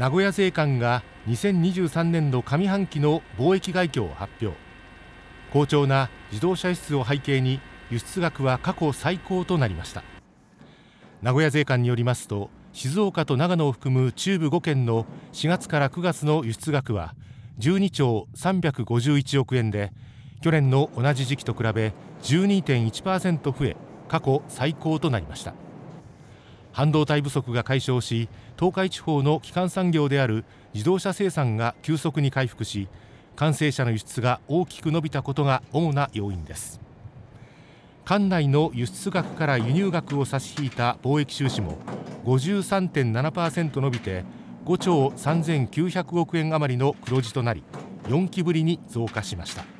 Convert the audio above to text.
名古屋税関が2023年度上半期の貿易外況を発表好調な自動車輸出を背景に輸出額は過去最高となりました名古屋税関によりますと静岡と長野を含む中部5県の4月から9月の輸出額は12兆351億円で去年の同じ時期と比べ12.1%増え過去最高となりました半導体不足が解消し東海地方の基幹産業である自動車生産が急速に回復し完成車の輸出が大きく伸びたことが主な要因です館内の輸出額から輸入額を差し引いた貿易収支も53.7%伸びて5兆3900億円余りの黒字となり4期ぶりに増加しました。